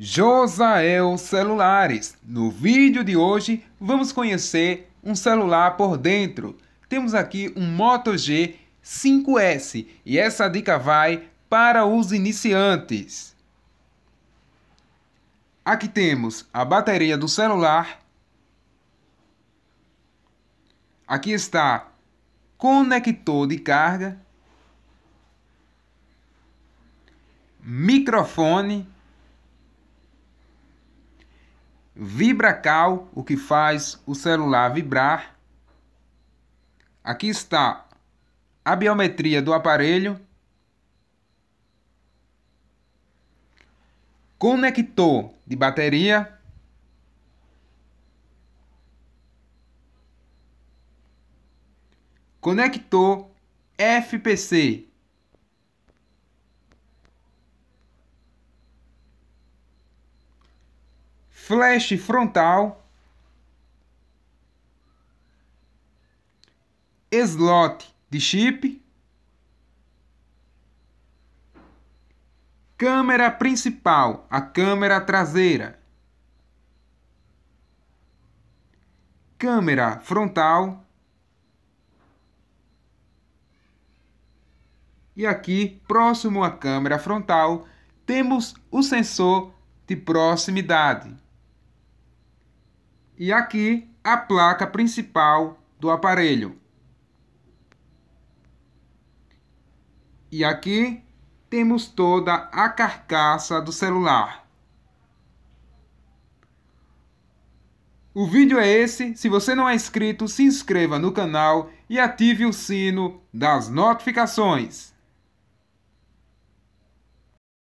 Josael Celulares. No vídeo de hoje vamos conhecer um celular por dentro. Temos aqui um Moto G 5S e essa dica vai para os iniciantes. Aqui temos a bateria do celular. Aqui está conector de carga, microfone VibraCal, o que faz o celular vibrar. Aqui está a biometria do aparelho. Conector de bateria. Conector FPC flash frontal, slot de chip, câmera principal, a câmera traseira, câmera frontal e aqui próximo à câmera frontal temos o sensor de proximidade e aqui a placa principal do aparelho. E aqui temos toda a carcaça do celular. O vídeo é esse. Se você não é inscrito, se inscreva no canal e ative o sino das notificações.